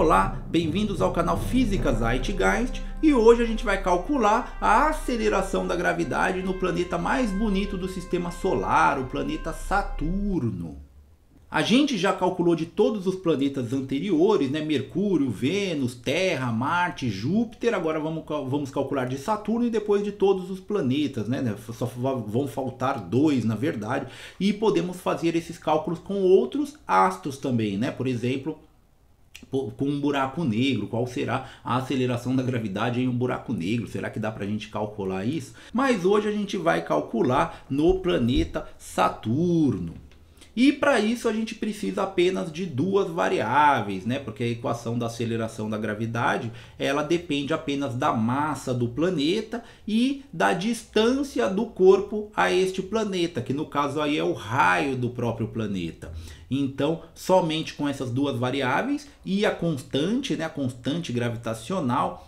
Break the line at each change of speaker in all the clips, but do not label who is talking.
Olá, bem-vindos ao canal Física Zeitgeist e hoje a gente vai calcular a aceleração da gravidade no planeta mais bonito do sistema solar, o planeta Saturno. A gente já calculou de todos os planetas anteriores, né? Mercúrio, Vênus, Terra, Marte, Júpiter. Agora vamos, vamos calcular de Saturno e depois de todos os planetas, né? Só vão faltar dois, na verdade. E podemos fazer esses cálculos com outros astros também, né? Por exemplo, com um buraco negro, qual será a aceleração da gravidade em um buraco negro? Será que dá para a gente calcular isso? Mas hoje a gente vai calcular no planeta Saturno. E para isso a gente precisa apenas de duas variáveis, né? Porque a equação da aceleração da gravidade, ela depende apenas da massa do planeta e da distância do corpo a este planeta, que no caso aí é o raio do próprio planeta. Então, somente com essas duas variáveis e a constante, né, a constante gravitacional,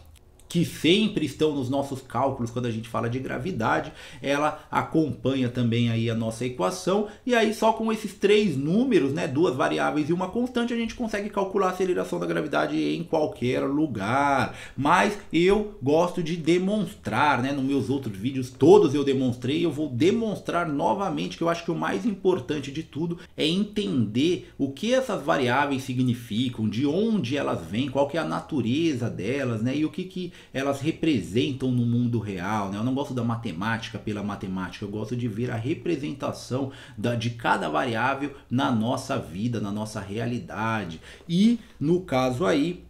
que sempre estão nos nossos cálculos quando a gente fala de gravidade, ela acompanha também aí a nossa equação, e aí só com esses três números, né, duas variáveis e uma constante, a gente consegue calcular a aceleração da gravidade em qualquer lugar. Mas eu gosto de demonstrar, né, nos meus outros vídeos todos eu demonstrei, eu vou demonstrar novamente que eu acho que o mais importante de tudo é entender o que essas variáveis significam, de onde elas vêm, qual que é a natureza delas, né, e o que que elas representam no mundo real. Né? Eu não gosto da matemática pela matemática, eu gosto de ver a representação da, de cada variável na nossa vida, na nossa realidade. E no caso aí,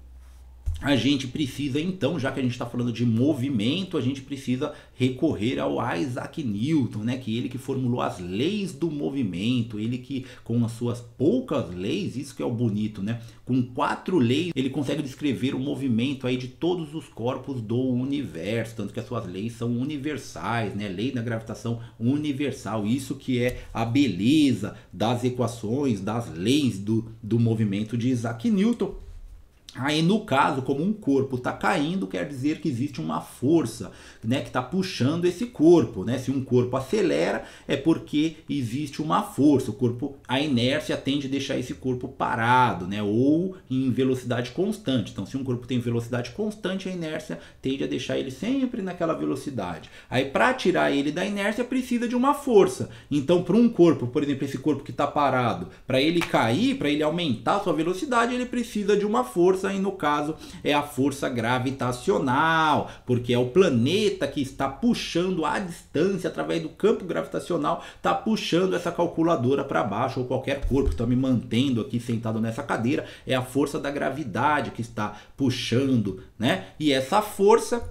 a gente precisa então, já que a gente está falando de movimento, a gente precisa recorrer ao Isaac Newton, né? Que ele que formulou as leis do movimento, ele que com as suas poucas leis, isso que é o bonito, né? Com quatro leis ele consegue descrever o movimento aí de todos os corpos do universo, tanto que as suas leis são universais, né? Lei da gravitação universal, isso que é a beleza das equações, das leis do, do movimento de Isaac Newton. Aí, no caso, como um corpo está caindo, quer dizer que existe uma força né, que está puxando esse corpo. Né? Se um corpo acelera, é porque existe uma força. O corpo, a inércia tende a deixar esse corpo parado, né? Ou em velocidade constante. Então, se um corpo tem velocidade constante, a inércia tende a deixar ele sempre naquela velocidade. Aí, para tirar ele da inércia, precisa de uma força. Então, para um corpo, por exemplo, esse corpo que está parado, para ele cair, para ele aumentar a sua velocidade, ele precisa de uma força força, e no caso é a força gravitacional, porque é o planeta que está puxando a distância através do campo gravitacional, está puxando essa calculadora para baixo ou qualquer corpo, está me mantendo aqui sentado nessa cadeira, é a força da gravidade que está puxando, né? E essa força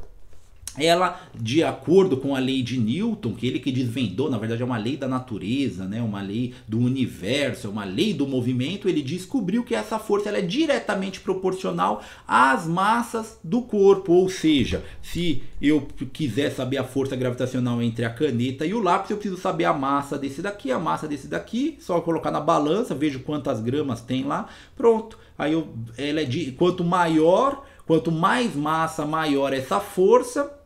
ela, de acordo com a lei de Newton, que ele que desvendou, na verdade é uma lei da natureza, né? uma lei do universo, é uma lei do movimento, ele descobriu que essa força é diretamente proporcional às massas do corpo. Ou seja, se eu quiser saber a força gravitacional entre a caneta e o lápis, eu preciso saber a massa desse daqui, a massa desse daqui, só colocar na balança, vejo quantas gramas tem lá, pronto. Aí eu, ela é de quanto maior, quanto mais massa, maior essa força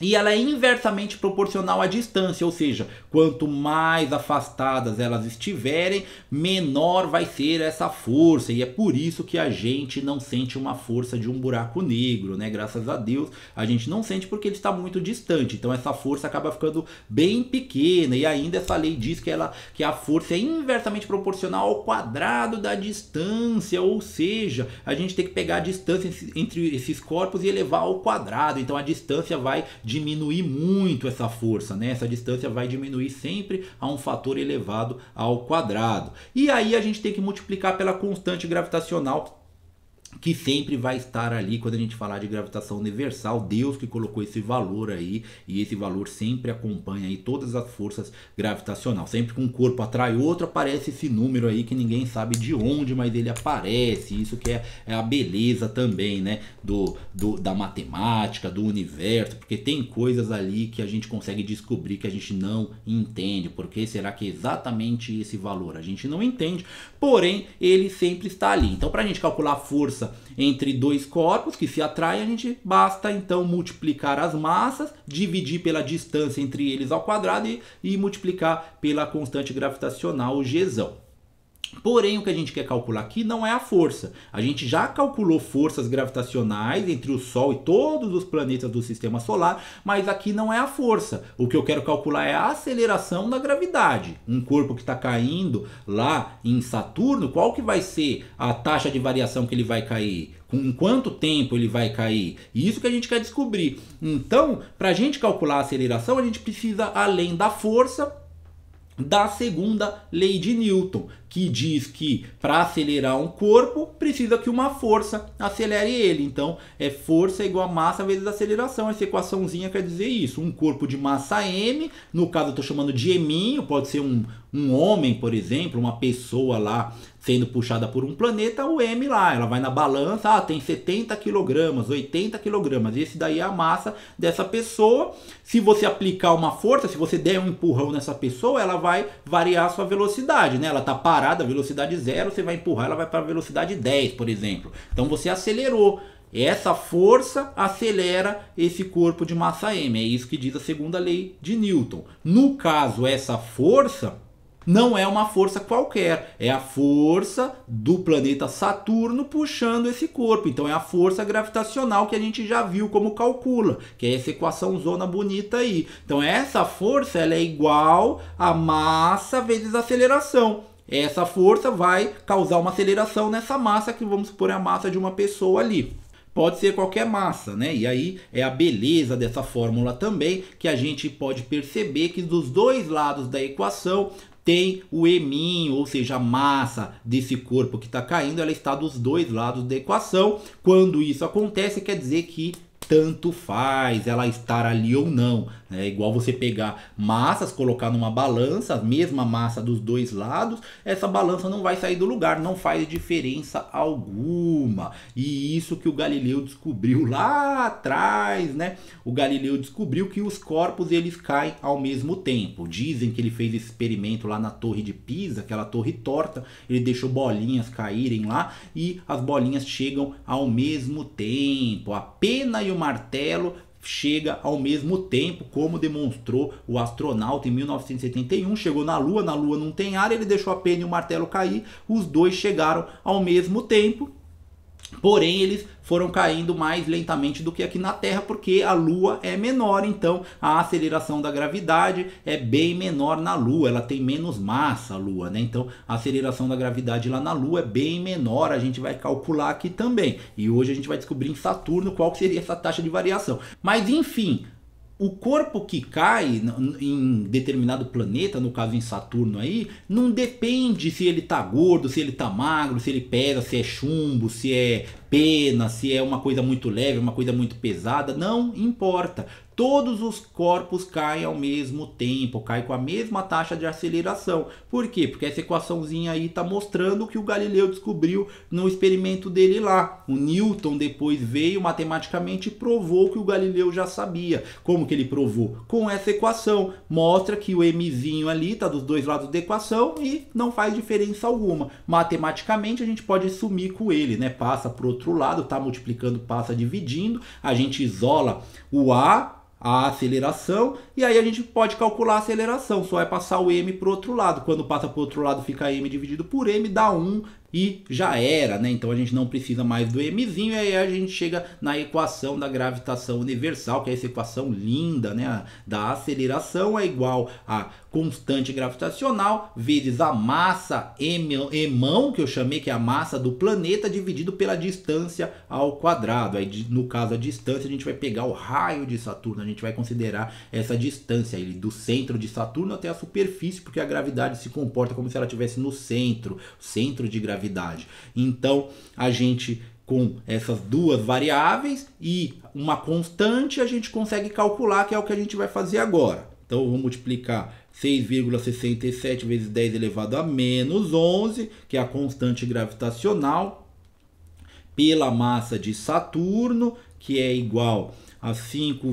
e ela é inversamente proporcional à distância, ou seja, quanto mais afastadas elas estiverem, menor vai ser essa força, e é por isso que a gente não sente uma força de um buraco negro, né? Graças a Deus, a gente não sente porque ele está muito distante, então essa força acaba ficando bem pequena, e ainda essa lei diz que ela que a força é inversamente proporcional ao quadrado da distância, ou seja, a gente tem que pegar a distância entre esses corpos e elevar ao quadrado, então a distância vai diminuir muito essa força, né? Essa distância vai diminuir sempre a um fator elevado ao quadrado. E aí a gente tem que multiplicar pela constante gravitacional que sempre vai estar ali quando a gente falar de gravitação universal, Deus que colocou esse valor aí, e esse valor sempre acompanha aí todas as forças gravitacionais. Sempre que um corpo atrai outro, aparece esse número aí que ninguém sabe de onde, mas ele aparece. Isso que é, é a beleza também, né, do, do da matemática, do universo, porque tem coisas ali que a gente consegue descobrir que a gente não entende. Porque será que é exatamente esse valor a gente não entende? Porém, ele sempre está ali. Então, para a gente calcular a força força entre dois corpos que se atraem, a gente basta então multiplicar as massas, dividir pela distância entre eles ao quadrado e, e multiplicar pela constante gravitacional G. Porém, o que a gente quer calcular aqui não é a força. A gente já calculou forças gravitacionais entre o Sol e todos os planetas do sistema solar, mas aqui não é a força. O que eu quero calcular é a aceleração da gravidade. Um corpo que está caindo lá em Saturno, qual que vai ser a taxa de variação que ele vai cair? com quanto tempo ele vai cair. Isso que a gente quer descobrir. Então, para a gente calcular a aceleração, a gente precisa, além da força, da segunda lei de Newton, que diz que para acelerar um corpo precisa que uma força acelere ele. Então, é força igual a massa vezes aceleração. Essa equaçãozinha quer dizer isso. Um corpo de massa m, no caso eu estou chamando de eminho, pode ser um, um homem, por exemplo, uma pessoa lá sendo puxada por um planeta, o m lá, ela vai na balança, ah, tem 70 quilogramas, 80 quilogramas, esse daí é a massa dessa pessoa. Se você aplicar uma força, se você der um empurrão nessa pessoa, ela vai variar a sua velocidade, né? Ela está parada parada, velocidade zero, você vai empurrar, ela vai para velocidade 10, por exemplo. Então você acelerou. Essa força acelera esse corpo de massa m. É isso que diz a segunda lei de Newton. No caso, essa força não é uma força qualquer, é a força do planeta Saturno puxando esse corpo. Então é a força gravitacional que a gente já viu como calcula, que é essa equação zona bonita aí. Então essa força ela é igual a massa vezes aceleração. Essa força vai causar uma aceleração nessa massa, que vamos supor é a massa de uma pessoa ali. Pode ser qualquer massa, né? E aí é a beleza dessa fórmula também, que a gente pode perceber que dos dois lados da equação tem o eminho, ou seja, a massa desse corpo que está caindo, ela está dos dois lados da equação. Quando isso acontece, quer dizer que tanto faz ela estar ali ou não. Né? É igual você pegar massas, colocar numa balança, a mesma massa dos dois lados, essa balança não vai sair do lugar, não faz diferença alguma. E isso que o Galileu descobriu lá atrás, né? O Galileu descobriu que os corpos eles caem ao mesmo tempo. Dizem que ele fez esse experimento lá na Torre de Pisa, aquela torre torta, ele deixou bolinhas caírem lá e as bolinhas chegam ao mesmo tempo. A pena e o martelo chega ao mesmo tempo, como demonstrou o astronauta em 1971, chegou na Lua, na Lua não tem ar, ele deixou a pena e o martelo cair, os dois chegaram ao mesmo tempo, Porém, eles foram caindo mais lentamente do que aqui na Terra, porque a Lua é menor, então a aceleração da gravidade é bem menor na Lua, ela tem menos massa a Lua, né? Então a aceleração da gravidade lá na Lua é bem menor, a gente vai calcular aqui também. E hoje a gente vai descobrir em Saturno qual seria essa taxa de variação. Mas enfim, o corpo que cai em determinado planeta, no caso em Saturno aí, não depende se ele tá gordo, se ele tá magro, se ele pesa, se é chumbo, se é pena, se é uma coisa muito leve, uma coisa muito pesada, não importa. Todos os corpos caem ao mesmo tempo, caem com a mesma taxa de aceleração. Por quê? Porque essa equaçãozinha aí está mostrando o que o Galileu descobriu no experimento dele lá. O Newton depois veio matematicamente provou que o Galileu já sabia. Como que ele provou? Com essa equação. Mostra que o mzinho ali está dos dois lados da equação e não faz diferença alguma. Matematicamente a gente pode sumir com ele, né? Passa pro outro lado, está multiplicando, passa dividindo, a gente isola o A, a aceleração, e aí a gente pode calcular a aceleração, só é passar o m para o outro lado. Quando passa para o outro lado, fica m dividido por m, dá 1, e já era, né? Então a gente não precisa mais do mzinho e aí a gente chega na equação da gravitação universal, que é essa equação linda, né? Da aceleração é igual a constante gravitacional vezes a massa mão que eu chamei que é a massa do planeta dividido pela distância ao quadrado. Aí no caso a distância a gente vai pegar o raio de Saturno, a gente vai considerar essa distância do centro de Saturno até a superfície, porque a gravidade se comporta como se ela estivesse no centro, centro de gravidade gravidade. Então, a gente com essas duas variáveis e uma constante, a gente consegue calcular que é o que a gente vai fazer agora. Então, vou multiplicar 6,67 vezes 10 elevado a menos 11, que é a constante gravitacional, pela massa de Saturno, que é igual a 5,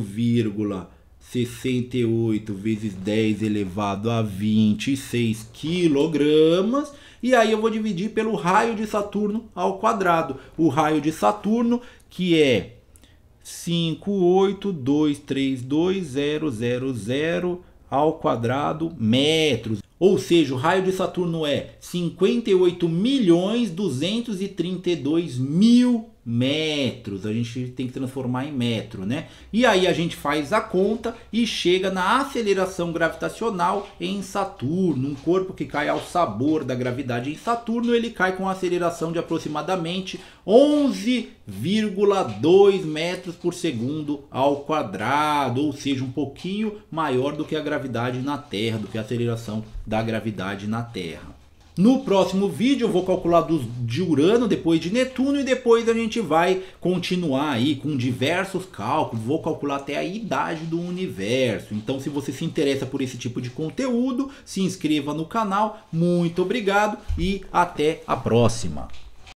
68 vezes 10 elevado a 26 quilogramas. E aí eu vou dividir pelo raio de Saturno ao quadrado. O raio de Saturno, que é 58232000 ao quadrado metros. Ou seja, o raio de Saturno é 58 milhões 232 mil metros, a gente tem que transformar em metro, né? E aí a gente faz a conta e chega na aceleração gravitacional em Saturno, um corpo que cai ao sabor da gravidade em Saturno, ele cai com aceleração de aproximadamente 11,2 metros por segundo ao quadrado, ou seja, um pouquinho maior do que a gravidade na Terra, do que a aceleração da gravidade na Terra. No próximo vídeo eu vou calcular dos, de Urano, depois de Netuno e depois a gente vai continuar aí com diversos cálculos. Vou calcular até a idade do universo. Então se você se interessa por esse tipo de conteúdo, se inscreva no canal. Muito obrigado e até a próxima.